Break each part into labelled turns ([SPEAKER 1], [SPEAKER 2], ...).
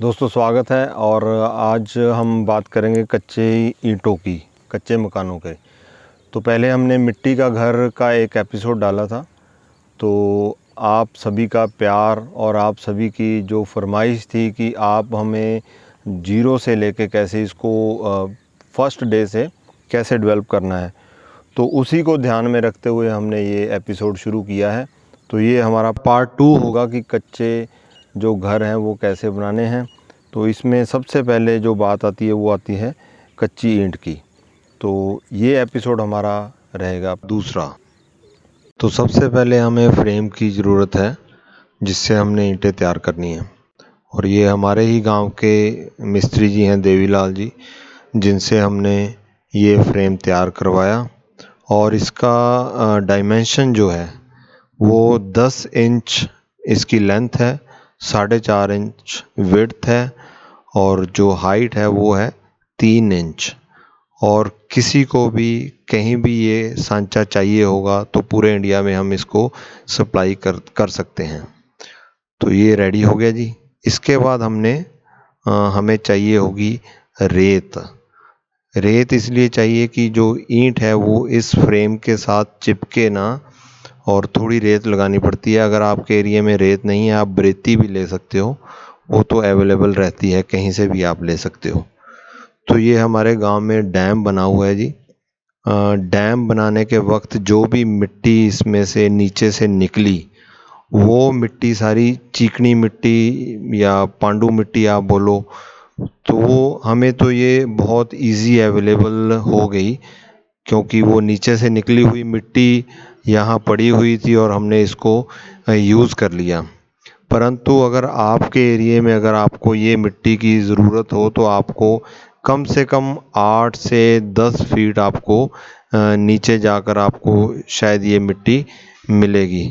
[SPEAKER 1] दोस्तों स्वागत है और आज हम बात करेंगे कच्चे ईंटों की कच्चे मकानों के तो पहले हमने मिट्टी का घर का एक एपिसोड डाला था तो आप सभी का प्यार और आप सभी की जो फरमाइश थी कि आप हमें जीरो से लेके कैसे इसको फर्स्ट डे से कैसे डेवलप करना है तो उसी को ध्यान में रखते हुए हमने ये एपिसोड शुरू किया है तो ये हमारा पार्ट टू होगा कि कच्चे जो घर हैं वो कैसे बनाने हैं तो इसमें सबसे पहले जो बात आती है वो आती है कच्ची ईंट की तो ये एपिसोड हमारा रहेगा दूसरा तो सबसे पहले हमें फ्रेम की ज़रूरत है जिससे हमने ईंटें तैयार करनी है और ये हमारे ही गांव के मिस्त्री जी हैं देवीलाल जी जिनसे हमने ये फ्रेम तैयार करवाया और इसका डायमेंशन जो है वो 10 इंच इसकी लेंथ है साढ़े चार इंच विड्थ है और जो हाइट है वो है तीन इंच और किसी को भी कहीं भी ये सांचा चाहिए होगा तो पूरे इंडिया में हम इसको सप्लाई कर कर सकते हैं तो ये रेडी हो गया जी इसके बाद हमने आ, हमें चाहिए होगी रेत रेत इसलिए चाहिए कि जो ईंट है वो इस फ्रेम के साथ चिपके ना और थोड़ी रेत लगानी पड़ती है अगर आपके एरिए में रेत नहीं है आप रेती भी ले सकते हो वो तो अवेलेबल रहती है कहीं से भी आप ले सकते हो तो ये हमारे गांव में डैम बना हुआ है जी डैम बनाने के वक्त जो भी मिट्टी इसमें से नीचे से निकली वो मिट्टी सारी चीकनी मिट्टी या पांडू मिट्टी आप बोलो तो वो हमें तो ये बहुत इजी अवेलेबल हो गई क्योंकि वो नीचे से निकली हुई मिट्टी यहाँ पड़ी हुई थी और हमने इसको यूज़ कर लिया परंतु अगर आपके एरिए में अगर आपको ये मिट्टी की ज़रूरत हो तो आपको कम से कम आठ से दस फीट आपको नीचे जाकर आपको शायद ये मिट्टी मिलेगी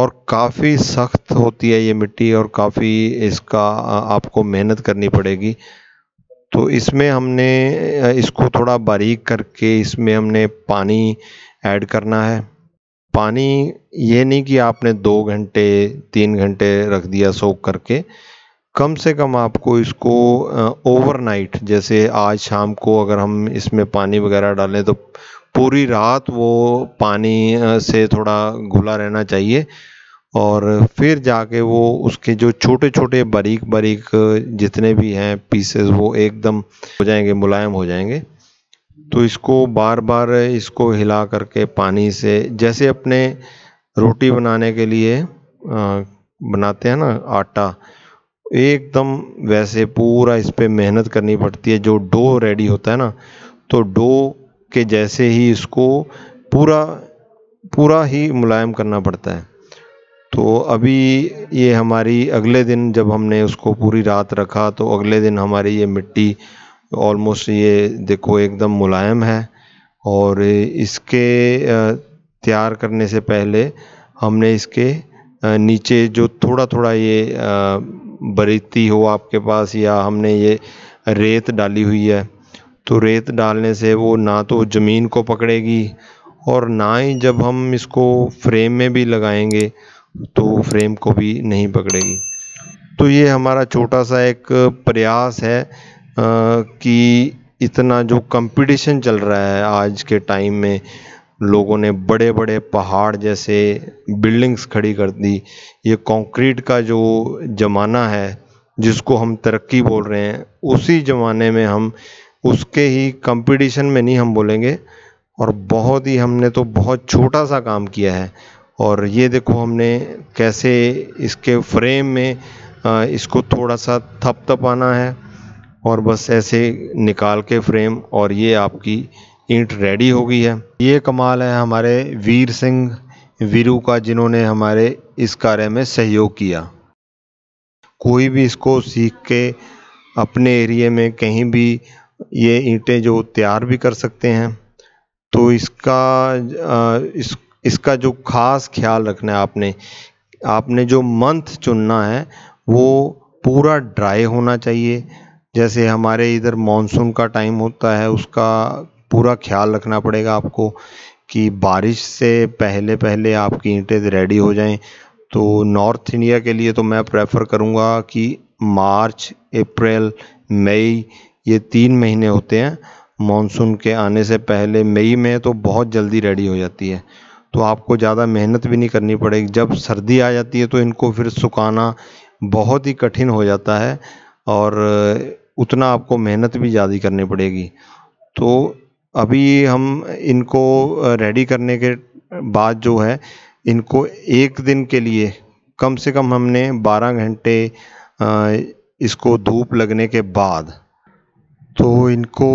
[SPEAKER 1] और काफ़ी सख्त होती है ये मिट्टी और काफ़ी इसका आपको मेहनत करनी पड़ेगी तो इसमें हमने इसको थोड़ा बारीक करके इसमें हमने पानी ऐड करना है पानी ये नहीं कि आपने दो घंटे तीन घंटे रख दिया सोख करके कम से कम आपको इसको ओवरनाइट जैसे आज शाम को अगर हम इसमें पानी वगैरह डालें तो पूरी रात वो पानी से थोड़ा घुला रहना चाहिए और फिर जाके वो उसके जो छोटे छोटे बारीक बारीक जितने भी हैं पीसेस वो एकदम हो जाएंगे मुलायम हो जाएंगे तो इसको बार बार इसको हिला करके पानी से जैसे अपने रोटी बनाने के लिए बनाते हैं ना आटा एकदम वैसे पूरा इस पर मेहनत करनी पड़ती है जो डो रेडी होता है ना तो डो के जैसे ही इसको पूरा पूरा ही मुलायम करना पड़ता है तो अभी ये हमारी अगले दिन जब हमने उसको पूरी रात रखा तो अगले दिन हमारी ये मिट्टी ऑलमोस्ट ये देखो एकदम मुलायम है और इसके तैयार करने से पहले हमने इसके नीचे जो थोड़ा थोड़ा ये बरीती हो आपके पास या हमने ये रेत डाली हुई है तो रेत डालने से वो ना तो ज़मीन को पकड़ेगी और ना ही जब हम इसको फ्रेम में भी लगाएंगे तो फ्रेम को भी नहीं पकड़ेगी तो ये हमारा छोटा सा एक प्रयास है कि इतना जो कंपटीशन चल रहा है आज के टाइम में लोगों ने बड़े बड़े पहाड़ जैसे बिल्डिंग्स खड़ी कर दी ये कंक्रीट का जो ज़माना है जिसको हम तरक्की बोल रहे हैं उसी ज़माने में हम उसके ही कंपटीशन में नहीं हम बोलेंगे और बहुत ही हमने तो बहुत छोटा सा काम किया है और ये देखो हमने कैसे इसके फ्रेम में इसको थोड़ा सा थप तपाना है और बस ऐसे निकाल के फ्रेम और ये आपकी ईंट रेडी हो गई है ये कमाल है हमारे वीर सिंह वीरू का जिन्होंने हमारे इस कार्य में सहयोग किया कोई भी इसको सीख के अपने एरिए में कहीं भी ये ईंटें जो तैयार भी कर सकते हैं तो इसका इस इसका जो खास ख्याल रखना है आपने आपने जो मंथ चुनना है वो पूरा ड्राई होना चाहिए जैसे हमारे इधर मानसून का टाइम होता है उसका पूरा ख्याल रखना पड़ेगा आपको कि बारिश से पहले पहले आपकी ईंटें रेडी हो जाएं तो नॉर्थ इंडिया के लिए तो मैं प्रेफर करूँगा कि मार्च अप्रैल मई ये तीन महीने होते हैं मानसून के आने से पहले मई में तो बहुत जल्दी रेडी हो जाती है तो आपको ज़्यादा मेहनत भी नहीं करनी पड़ेगी जब सर्दी आ जाती है तो इनको फिर सुखाना बहुत ही कठिन हो जाता है और उतना आपको मेहनत भी ज़्यादा करनी पड़ेगी तो अभी हम इनको रेडी करने के बाद जो है इनको एक दिन के लिए कम से कम हमने 12 घंटे इसको धूप लगने के बाद तो इनको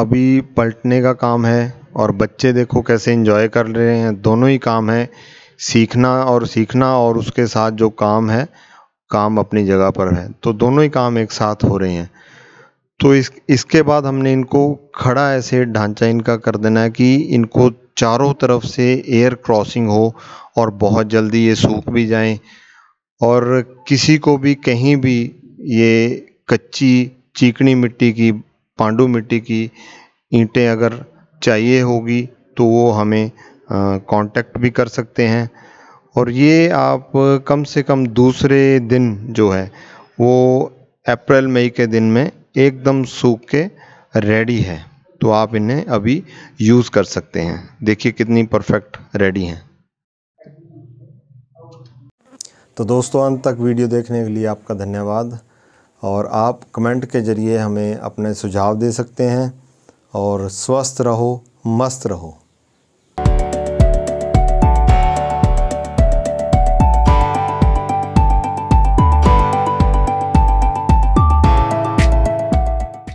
[SPEAKER 1] अभी पलटने का काम है और बच्चे देखो कैसे इन्जॉय कर रहे हैं दोनों ही काम है सीखना और सीखना और उसके साथ जो काम है काम अपनी जगह पर है तो दोनों ही काम एक साथ हो रहे हैं तो इस इसके बाद हमने इनको खड़ा ऐसे ढांचा इनका कर देना है कि इनको चारों तरफ से एयर क्रॉसिंग हो और बहुत जल्दी ये सूख भी जाएं और किसी को भी कहीं भी ये कच्ची चीकनी मिट्टी की पांडू मिट्टी की ईंटें अगर चाहिए होगी तो वो हमें कांटेक्ट भी कर सकते हैं और ये आप कम से कम दूसरे दिन जो है वो अप्रैल मई के दिन में एकदम सूख के रेडी है तो आप इन्हें अभी यूज़ कर सकते हैं देखिए कितनी परफेक्ट रेडी हैं तो दोस्तों अंत तक वीडियो देखने के लिए आपका धन्यवाद और आप कमेंट के ज़रिए हमें अपने सुझाव दे सकते हैं और स्वस्थ रहो मस्त रहो